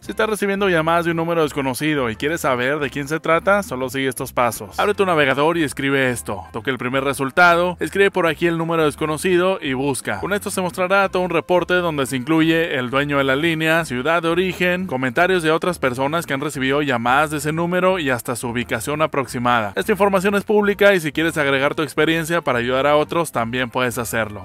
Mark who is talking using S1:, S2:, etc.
S1: Si estás recibiendo llamadas de un número desconocido y quieres saber de quién se trata, solo sigue estos pasos. Abre tu navegador y escribe esto. Toque el primer resultado, escribe por aquí el número desconocido y busca. Con esto se mostrará todo un reporte donde se incluye el dueño de la línea, ciudad de origen, comentarios de otras personas que han recibido llamadas de ese número y hasta su ubicación aproximada. Esta información es pública y si quieres agregar tu experiencia para ayudar a otros, también puedes hacerlo.